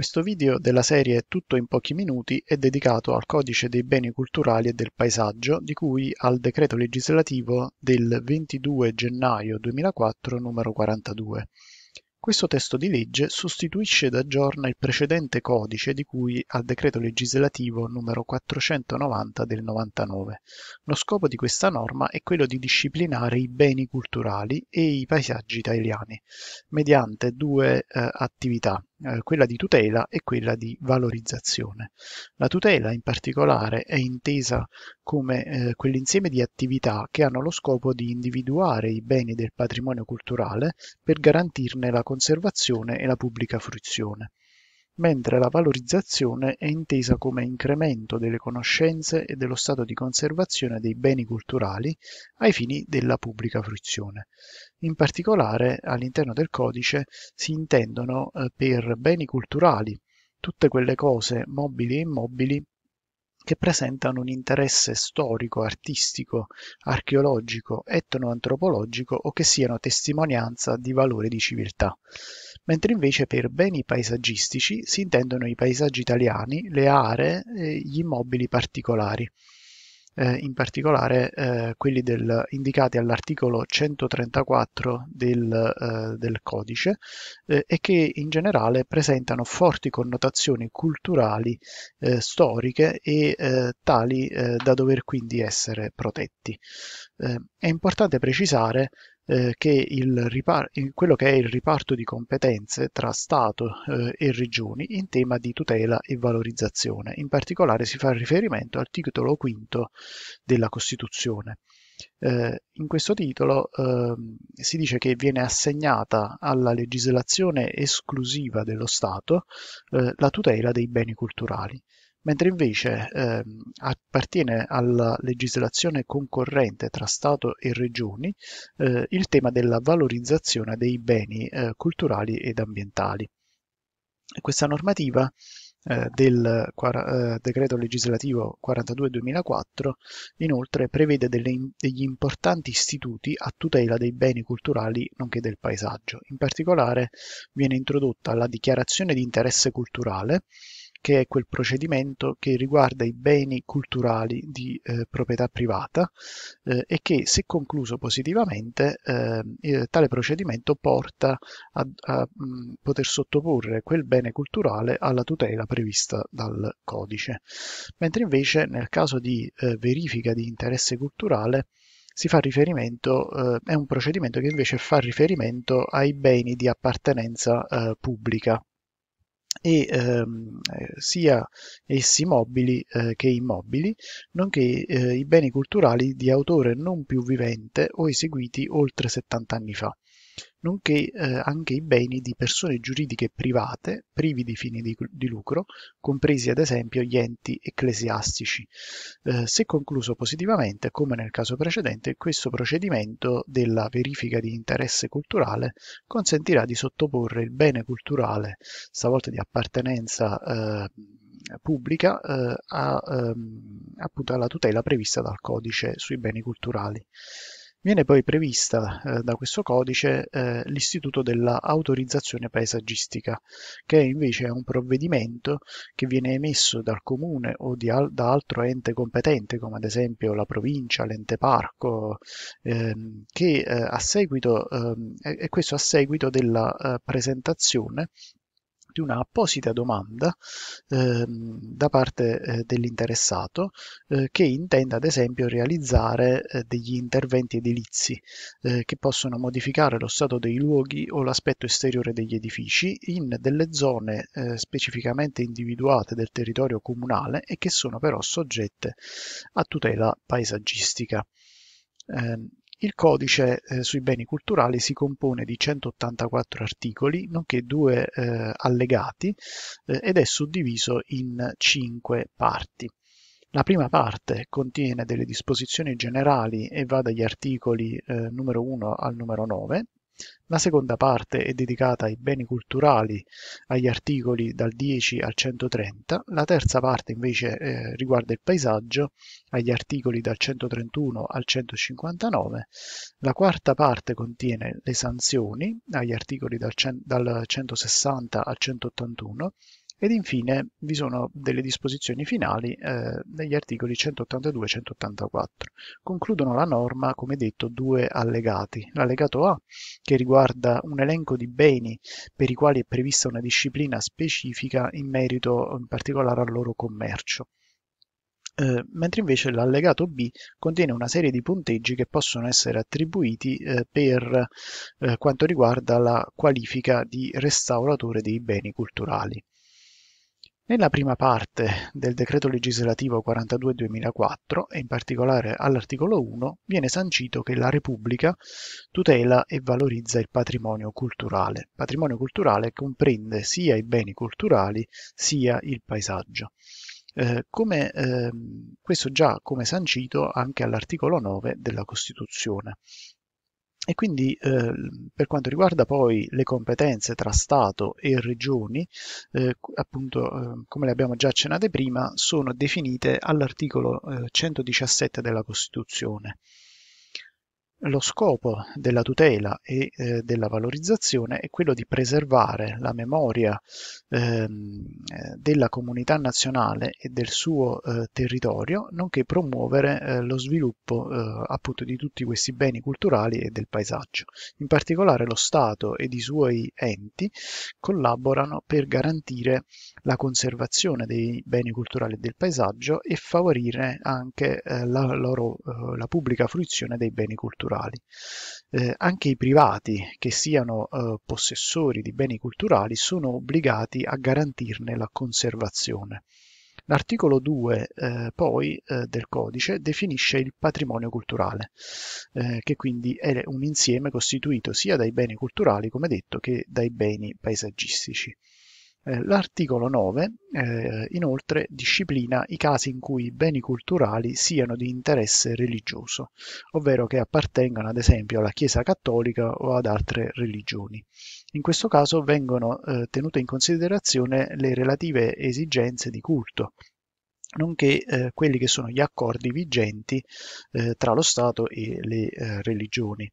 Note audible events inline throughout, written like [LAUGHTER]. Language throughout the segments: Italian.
Questo video della serie Tutto in pochi minuti è dedicato al codice dei beni culturali e del paesaggio di cui al decreto legislativo del 22 gennaio 2004 numero 42. Questo testo di legge sostituisce ed aggiorna il precedente codice di cui al decreto legislativo numero 490 del 99. Lo scopo di questa norma è quello di disciplinare i beni culturali e i paesaggi italiani mediante due eh, attività eh, quella di tutela e quella di valorizzazione. La tutela in particolare è intesa come eh, quell'insieme di attività che hanno lo scopo di individuare i beni del patrimonio culturale per garantirne la conservazione e la pubblica fruizione mentre la valorizzazione è intesa come incremento delle conoscenze e dello stato di conservazione dei beni culturali ai fini della pubblica fruizione. In particolare all'interno del codice si intendono eh, per beni culturali tutte quelle cose mobili e immobili che presentano un interesse storico, artistico, archeologico, etnoantropologico o che siano testimonianza di valore di civiltà, mentre invece per beni paesaggistici si intendono i paesaggi italiani, le aree e gli immobili particolari eh, in particolare eh, quelli del, indicati all'articolo 134 del, eh, del codice eh, e che in generale presentano forti connotazioni culturali, eh, storiche e eh, tali da dover quindi essere protetti. è importante precisare eh, che ripar- quello che è il riparto di competenze tra Stato eh, e regioni in tema di tutela e valorizzazione. In particolare si fa riferimento al titolo V della Costituzione. Eh, in questo titolo eh, si dice che viene assegnata alla legislazione esclusiva dello Stato eh, la tutela dei beni culturali mentre invece eh, appartiene alla legislazione concorrente tra Stato e Regioni eh, il tema della valorizzazione dei beni eh, culturali ed ambientali. Questa normativa eh, del eh, decreto legislativo 42-2004 inoltre prevede delle, degli importanti istituti a tutela dei beni culturali nonché del paesaggio. In particolare viene introdotta la dichiarazione di interesse culturale che è quel procedimento che riguarda i beni culturali di eh, proprietà privata eh, e che se concluso positivamente eh, eh tale procedimento porta a, a mm, mh, poter sottoporre quel bene culturale alla tutela prevista dal codice. Mentre invece nel caso di eh, verifica di interesse culturale si fa riferimento, eh, è un procedimento che invece fa riferimento ai beni di appartenenza eh, pubblica e, ehm, eh, sia essi mobili eh, che immobili, nonché eh, i beni culturali di autore non più vivente o eseguiti oltre 70 anni fa nonché eh, anche i beni di persone giuridiche private privi di fini di lucro, compresi ad esempio gli enti ecclesiastici. Eh, se concluso positivamente, come nel caso precedente, questo procedimento della verifica di interesse culturale consentirà di sottoporre il bene culturale, stavolta di appartenenza eh, pubblica eh, a, ehm, appunto alla tutela prevista dal codice sui beni culturali. Viene poi prevista eh, da questo codice eh, l'istituto della autorizzazione paesaggistica, che invece è un provvedimento che viene emesso dal comune o al da altro ente competente, come ad esempio la provincia, l'ente parco, ehm, che, eh, a seguito, ehm, e questo a seguito della eh, presentazione di una apposita domanda eh, da parte eh, dell'interessato eh, che intenda ad esempio realizzare eh, degli interventi edilizi eh, che possono modificare lo stato dei luoghi o l'aspetto esteriore degli edifici in delle zone eh, specificamente individuate del territorio comunale e che sono però soggette a tutela paesaggistica. Ehm, il codice eh, sui beni culturali si compone di 184 articoli, nonché due eh, allegati, eh, ed è suddiviso in cinque parti. La prima parte contiene delle disposizioni generali e va dagli articoli eh, numero 1 al numero 9, la seconda parte è dedicata ai beni culturali, agli articoli dal 10 al 130, la terza parte invece eh, riguarda il paesaggio, agli articoli dal 131 al 159, la quarta parte contiene le sanzioni, agli articoli dal, dal 160 al 181, ed infine vi sono delle disposizioni finali eh, negli articoli 182 e 184. Concludono la norma, come detto, due allegati. L'allegato A, che riguarda un elenco di beni per i quali è prevista una disciplina specifica in merito in particolare al loro commercio. Eh, mentre invece l'allegato B contiene una serie di punteggi che possono essere attribuiti eh, per eh, quanto riguarda la qualifica di restauratore dei beni culturali. Nella prima parte del decreto legislativo 42-2004, e in particolare all'articolo 1, viene sancito che la Repubblica tutela e valorizza il patrimonio culturale. patrimonio culturale comprende sia i beni culturali sia il paesaggio. Eh, come, eh, questo già come sancito anche all'articolo 9 della Costituzione. E quindi eh, per quanto riguarda poi le competenze tra Stato e regioni, eh, appunto eh, come le abbiamo già accennate prima, sono definite all'articolo 117 eh, della Costituzione. Lo scopo della tutela e eh, della valorizzazione è quello di preservare la memoria ehm, eh, della comunità nazionale e del suo eh, territorio, nonché promuovere eh, lo sviluppo eh, appunto di tutti questi beni culturali e del paesaggio. In particolare lo Stato ed i suoi enti collaborano per garantire la conservazione dei beni culturali e del paesaggio e favorire anche eh, la, loro, la pubblica fruizione dei beni culturali culturali. Eh, anche i privati che siano eh, possessori di beni culturali sono obbligati a garantirne la conservazione. L'articolo 2 eh, poi eh, del codice definisce il patrimonio culturale, eh, che quindi è un insieme costituito sia dai beni culturali, come detto, che dai beni paesaggistici. Eh, l'articolo nove, eh, inoltre, disciplina i casi in cui i beni culturali siano di interesse religioso, ovvero che appartengano ad esempio alla Chiesa cattolica o ad altre religioni. In questo caso vengono eh, tenute in considerazione le relative esigenze di culto, nonché eh, quelli che sono gli accordi vigenti eh, tra lo Stato e le eh, religioni.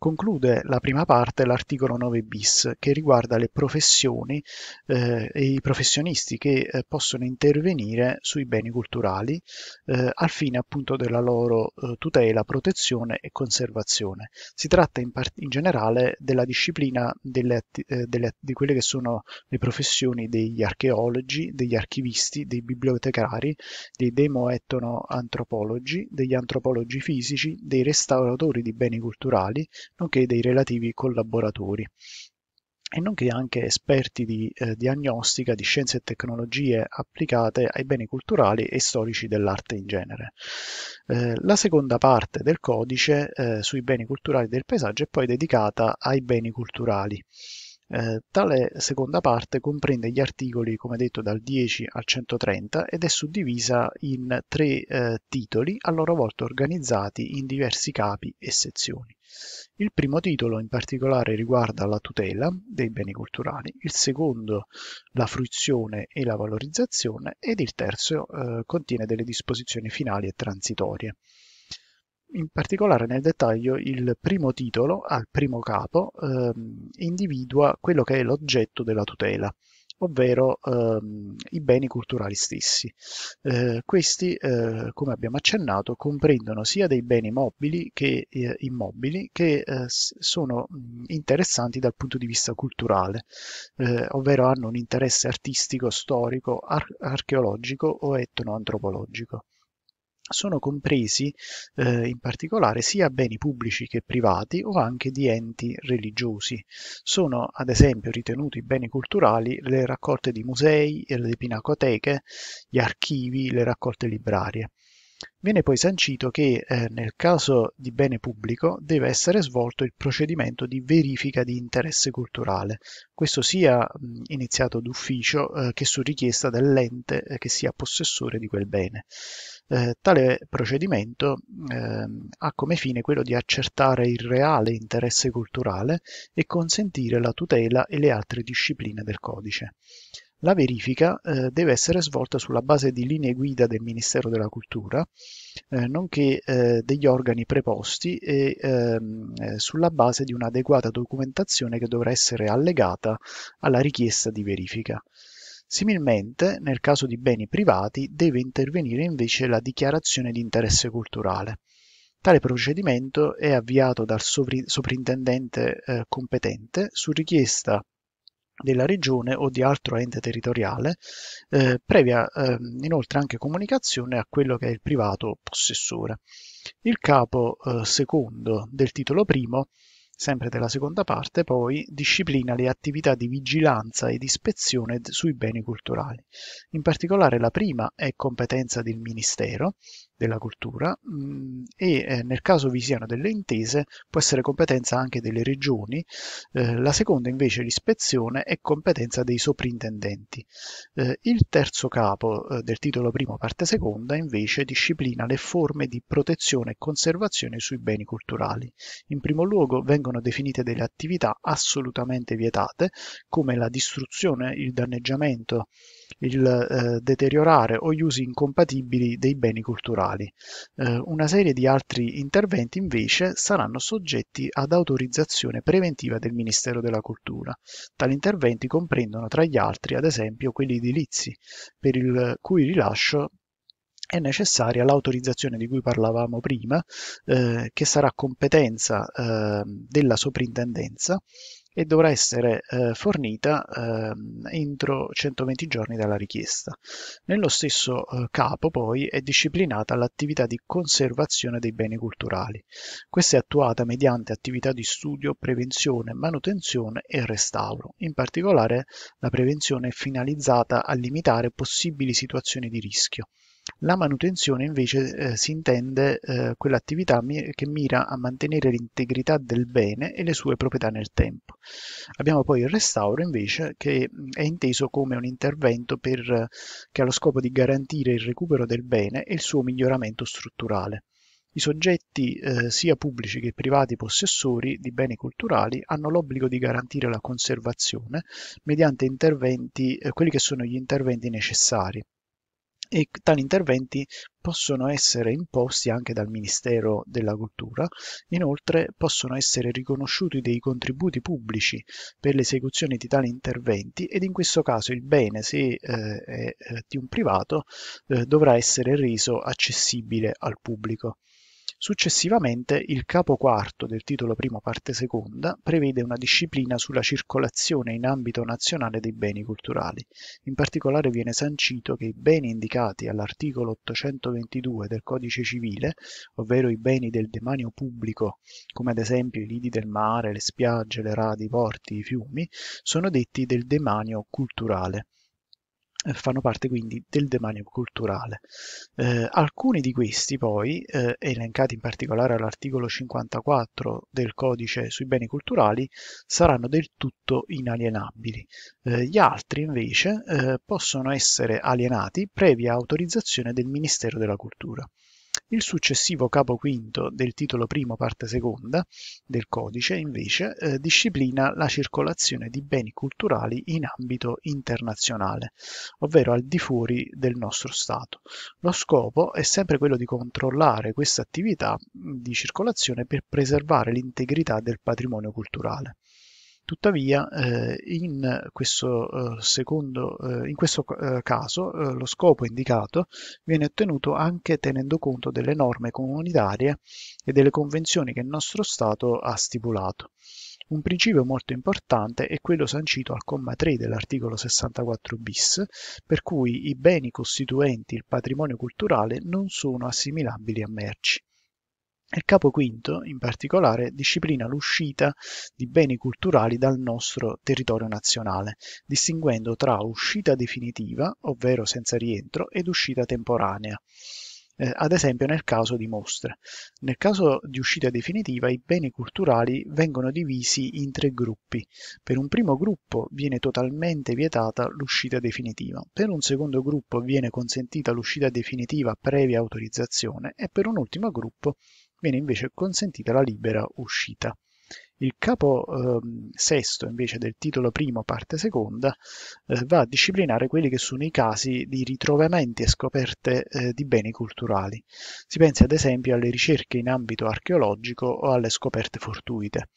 Conclude la prima parte l'articolo 9 bis che riguarda le professioni eh, e i professionisti che eh, possono intervenire sui beni culturali eh, al fine appunto della loro eh, tutela, protezione e conservazione. Si tratta in, part- in generale della disciplina delle atti- eh, delle, di quelle che sono le professioni degli archeologi, degli archivisti, dei bibliotecari, dei demoetnoantropologi, degli antropologi fisici, dei restauratori di beni culturali, nonché dei relativi collaboratori e nonché anche esperti di eh, diagnostica di scienze e tecnologie applicate ai beni culturali e storici dell'arte in genere. Eh, la seconda parte del codice eh, sui beni culturali del paesaggio è poi dedicata ai beni culturali. Eh, tale seconda parte comprende gli articoli, come detto, dal 10 al 130 ed è suddivisa in tre eh, titoli, a loro volta organizzati in diversi capi e sezioni. Il primo titolo in particolare riguarda la tutela dei beni culturali, il secondo la fruizione e la valorizzazione ed il terzo eh, contiene delle disposizioni finali e transitorie. In particolare nel dettaglio il primo titolo al primo capo eh, individua quello che è l'oggetto della tutela ovvero ehm, i beni culturali stessi. Eh, questi, eh, come abbiamo accennato, comprendono sia dei beni mobili che eh, immobili che eh, sono interessanti dal punto di vista culturale, eh, ovvero hanno un interesse artistico, storico, ar- archeologico o etnoantropologico sono compresi eh, in particolare sia beni pubblici che privati o anche di enti religiosi. Sono ad esempio ritenuti beni culturali le raccolte di musei, le pinacoteche, gli archivi, le raccolte librarie. Viene poi sancito che, eh, nel caso di bene pubblico, deve essere svolto il procedimento di verifica di interesse culturale, questo sia mh, iniziato d'ufficio eh, che su richiesta dell'ente eh, che sia possessore di quel bene. Eh, tale procedimento ehm, ha come fine quello di accertare il reale interesse culturale e consentire la tutela e le altre discipline del codice. La verifica eh, deve essere svolta sulla base di linee guida del Ministero della Cultura, eh, nonché eh, degli organi preposti e ehm, eh, sulla base di un'adeguata documentazione che dovrà essere allegata alla richiesta di verifica. Similmente, nel caso di beni privati, deve intervenire invece la dichiarazione di interesse culturale. Tale procedimento è avviato dal sovri- sovrintendente eh, competente su richiesta della regione o di altro ente territoriale, eh, previa eh, inoltre anche comunicazione a quello che è il privato possessore. Il capo eh, secondo del titolo primo Sempre della seconda parte, poi, disciplina le attività di vigilanza ed ispezione sui beni culturali. In particolare la prima è competenza del Ministero della Cultura mh, mm, e eh, nel caso vi siano delle intese può essere competenza anche delle regioni, eh, la seconda invece l'ispezione è competenza dei soprintendenti. Eh, il terzo capo eh, del titolo primo parte seconda invece disciplina le forme di protezione e conservazione sui beni culturali. In primo luogo vengono vengono definite delle attività assolutamente vietate, come la distruzione, il danneggiamento, il eh, deteriorare o gli usi incompatibili dei beni culturali. Eh, una serie di altri interventi invece saranno soggetti ad autorizzazione preventiva del Ministero della Cultura. Tali interventi comprendono tra gli altri ad esempio quelli edilizi, per il cui rilascio è necessaria l'autorizzazione di cui parlavamo prima, eh, che sarà competenza eh, della soprintendenza e dovrà essere eh, fornita eh, entro 120 giorni dalla richiesta. Nello stesso eh, capo poi è disciplinata l'attività di conservazione dei beni culturali. Questa è attuata mediante attività di studio, prevenzione, manutenzione e restauro. In particolare la prevenzione è finalizzata a limitare possibili situazioni di rischio. La manutenzione invece eh, si s'intende eh, quell'attività che mira a mantenere l'integrità del bene e le sue proprietà nel tempo. Abbiamo poi il restauro invece che mm, è inteso come un intervento per, eh, che ha lo scopo di garantire il recupero del bene e il suo miglioramento strutturale. I soggetti eh, sia pubblici che privati possessori di beni culturali hanno l'obbligo di garantire la conservazione mediante interventi, eh, quelli che sono gli interventi necessari e tali interventi possono essere imposti anche dal Ministero della Cultura. Inoltre possono essere riconosciuti dei contributi pubblici per l'esecuzione di tali interventi ed in questo caso il bene, se eh, è eh, di un privato, eh, dovrà essere reso accessibile al pubblico. Successivamente il capo quarto del titolo primo parte seconda prevede una disciplina sulla circolazione in ambito nazionale dei beni culturali. In particolare viene sancito che i beni indicati all'articolo 822 del Codice civile, ovvero i beni del demanio pubblico, come ad esempio i lidi del mare, le spiagge, le radi, i porti, i fiumi, sono detti del demanio culturale. Eh, fanno parte quindi del demanio culturale. Eh, alcuni di questi poi, eh, elencati in particolare all'articolo 54 del codice sui beni culturali, saranno del tutto inalienabili. Eh, gli altri invece eh, possono essere alienati previa autorizzazione del Ministero della Cultura. Il successivo capo quinto del titolo primo parte seconda del codice invece eh, disciplina la circolazione di beni culturali in ambito internazionale, ovvero al di fuori del nostro Stato. Lo scopo è sempre quello di controllare questa attività di circolazione per preservare l'integrità del patrimonio culturale. Tuttavia, eh, in questo, eh, secondo, eh, in questo caso lo scopo indicato viene ottenuto anche tenendo conto delle norme comunitarie e delle convenzioni che il nostro Stato ha stipulato. Un principio molto importante è quello sancito al comma 3 dell'articolo 64 bis, per cui i beni costituenti il patrimonio culturale non sono assimilabili a merci. Il capo V, in particolare, disciplina l'uscita di beni culturali dal nostro territorio nazionale, distinguendo tra uscita definitiva, ovvero senza rientro, ed uscita temporanea. Eh, ad esempio nel caso di mostre. Nel caso di uscita definitiva i beni culturali vengono divisi in tre gruppi. Per un primo gruppo viene totalmente vietata l'uscita definitiva, per un secondo gruppo viene consentita l'uscita definitiva previa autorizzazione e per un ultimo gruppo viene invece consentita la libera uscita. Il capo eh, sesto invece del titolo primo parte seconda eh, va a disciplinare quelli che sono i casi di ritrovamenti e scoperte eh, di beni culturali. Si pensi ad esempio alle ricerche in ambito archeologico o alle scoperte fortuite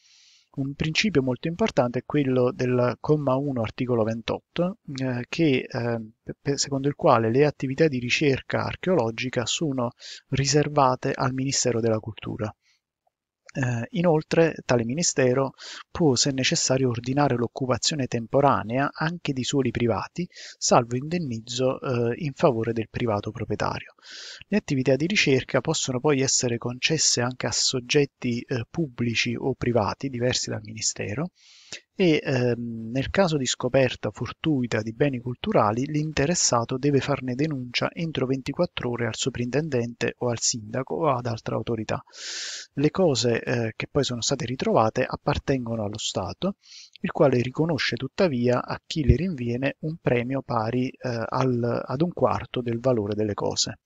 un principio molto importante è quello del comma 1 articolo 28, eh, che, eh, secondo il quale le attività di ricerca archeologica sono riservate al Ministero della Cultura. Eh, inoltre tale Ministero può, se necessario, ordinare l'occupazione temporanea anche di suoli privati, salvo indennizzo eh, in favore del privato proprietario. Le attività di ricerca possono poi essere concesse anche a soggetti eh, pubblici o privati diversi dal Ministero e ehm, nel caso di scoperta fortuita di beni culturali l'interessato deve farne denuncia entro 24 ore al soprintendente o al sindaco o ad altra autorità. Le cose eh, che poi sono state ritrovate appartengono allo Stato, il quale riconosce tuttavia a chi le rinviene un premio pari eh, al, ad un quarto del valore delle cose.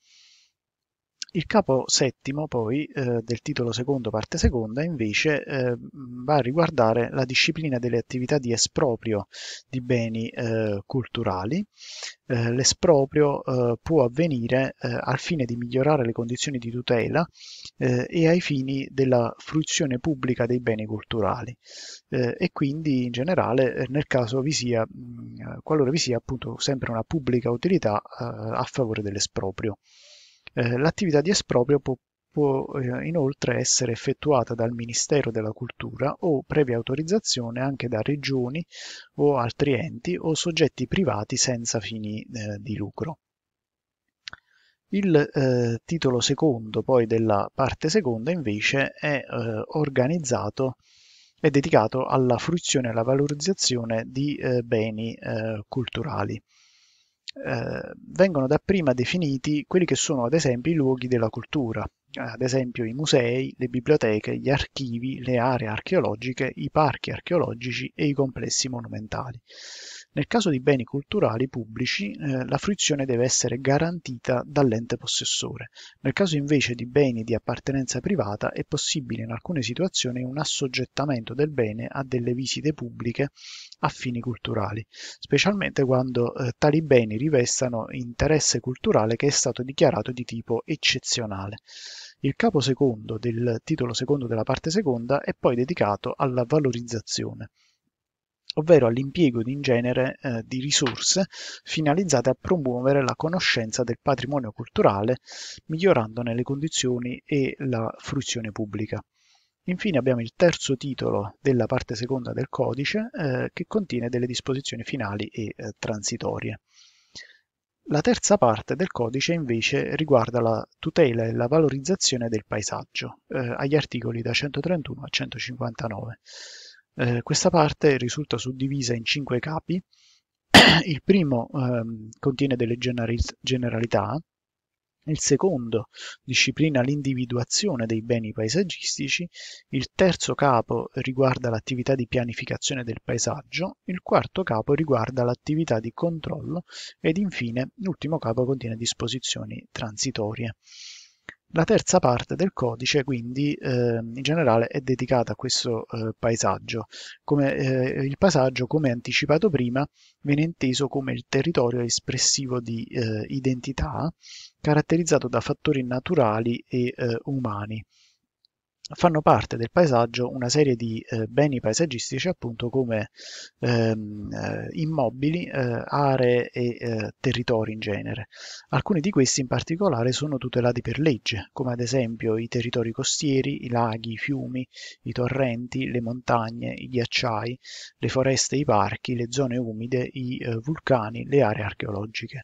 Il capo settimo poi eh, del titolo secondo parte seconda invece eh, va a riguardare la disciplina delle attività di esproprio di beni eh, culturali. Eh, l'esproprio eh, può avvenire eh, al fine di migliorare le condizioni di tutela e ai fini della fruizione pubblica dei beni culturali e quindi in generale nel caso vi sia, mh, qualora vi sia appunto sempre una pubblica utilità a favore dell'esproprio. Eh, l'attività di esproprio può, può eh, inoltre essere effettuata dal Ministero della Cultura o previa autorizzazione anche da regioni o altri enti o soggetti privati senza fini eh, di lucro. Il eh, titolo secondo, poi della parte seconda, invece è eh, organizzato è dedicato alla fruizione e alla valorizzazione di eh, beni eh, culturali. Eh, vengono dapprima definiti quelli che sono ad esempio i luoghi della cultura, eh, ad esempio i musei, le biblioteche, gli archivi, le aree archeologiche, i parchi archeologici e i complessi monumentali. Nel caso di beni culturali pubblici eh, la fruizione deve essere garantita dall'ente possessore. Nel caso invece di beni di appartenenza privata è possibile in alcune situazioni un assoggettamento del bene a delle visite pubbliche a fini culturali, specialmente quando eh, tali beni rivestano interesse culturale che è stato dichiarato di tipo eccezionale. Il capo secondo del titolo secondo della parte seconda è poi dedicato alla valorizzazione ovvero all'impiego in genere eh, di risorse finalizzate a promuovere la conoscenza del patrimonio culturale, migliorandone le condizioni e la fruizione pubblica. Infine abbiamo il terzo titolo della parte seconda del codice eh, che contiene delle disposizioni finali e eh, transitorie. La terza parte del codice invece riguarda la tutela e la valorizzazione del paesaggio, eh, agli articoli da 131 a 159. Eh, questa parte risulta suddivisa in cinque capi. [CLEARS THROAT] Il primo ehm, contiene delle generalità, il secondo disciplina l'individuazione dei beni paesaggistici, il terzo capo riguarda l'attività di pianificazione del paesaggio, il quarto capo riguarda l'attività di controllo ed infine l'ultimo capo contiene disposizioni transitorie. La terza parte del codice quindi eh, in generale è dedicata a questo eh, paesaggio. Come, eh, il paesaggio, come anticipato prima, viene inteso come il territorio espressivo di eh, identità caratterizzato da fattori naturali e eh, umani fanno parte del paesaggio una serie di eh, beni paesaggistici appunto come ehm, eh, immobili, eh, aree e eh, territori in genere. Alcuni di questi in particolare sono tutelati per legge, come ad esempio i territori costieri, i laghi, i fiumi, i torrenti, le montagne, i ghiacciai, le foreste, i parchi, le zone umide, i eh, vulcani, le aree archeologiche.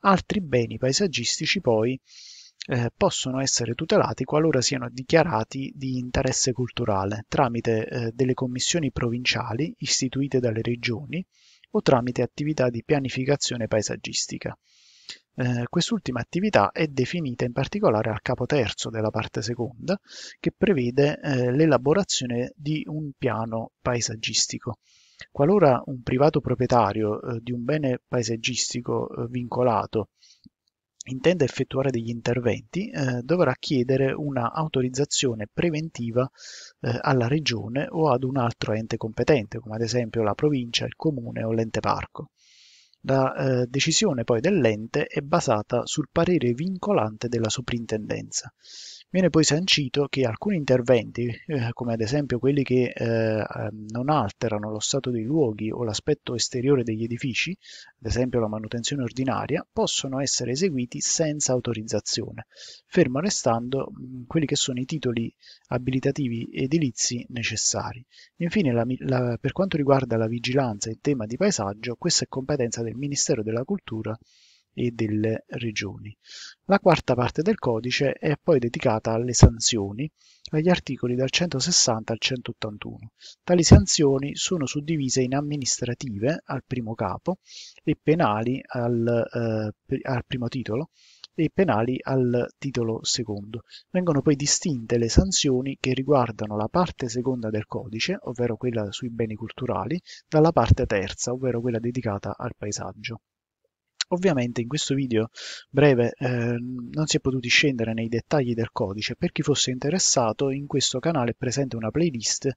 Altri beni paesaggistici poi eh, possono essere tutelati qualora siano dichiarati di interesse culturale tramite eh, delle commissioni provinciali istituite dalle regioni o tramite attività di pianificazione paesaggistica. Eh, quest'ultima attività è definita in particolare al capo terzo della parte seconda che prevede eh, l'elaborazione di un piano paesaggistico. Qualora un privato proprietario eh, di un bene paesaggistico eh, vincolato intende effettuare degli interventi eh, dovrà chiedere una autorizzazione preventiva eh, alla regione o ad un altro ente competente, come ad esempio la provincia, il comune o l'ente parco. La eh, decisione poi dell'ente è basata sul parere vincolante della Soprintendenza. Viene poi sancito che alcuni interventi, eh, come ad esempio quelli che eh, ehm, non alterano lo stato dei luoghi o l'aspetto esteriore degli edifici, ad esempio la manutenzione ordinaria, possono essere eseguiti senza autorizzazione, fermo restando mh, quelli che sono i titoli abilitativi edilizi necessari. Infine, la, la, per quanto riguarda la vigilanza in tema di paesaggio, questa è competenza del Ministero della Cultura e delle regioni. La quarta parte del codice è poi dedicata alle sanzioni, agli articoli dal 160 al 181. Tali sanzioni sono suddivise in amministrative al primo capo e penali al, eh, al primo titolo e penali al titolo secondo. Vengono poi distinte le sanzioni che riguardano la parte seconda del codice, ovvero quella sui beni culturali, dalla parte terza, ovvero quella dedicata al paesaggio. Ovviamente in questo video breve eh, non si è potuti scendere nei dettagli del codice, per chi fosse interessato in questo canale è presente una playlist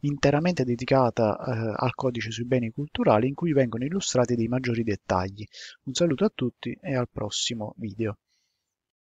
interamente dedicata eh, al codice sui beni culturali in cui vengono illustrati dei maggiori dettagli. Un saluto a tutti e al prossimo video.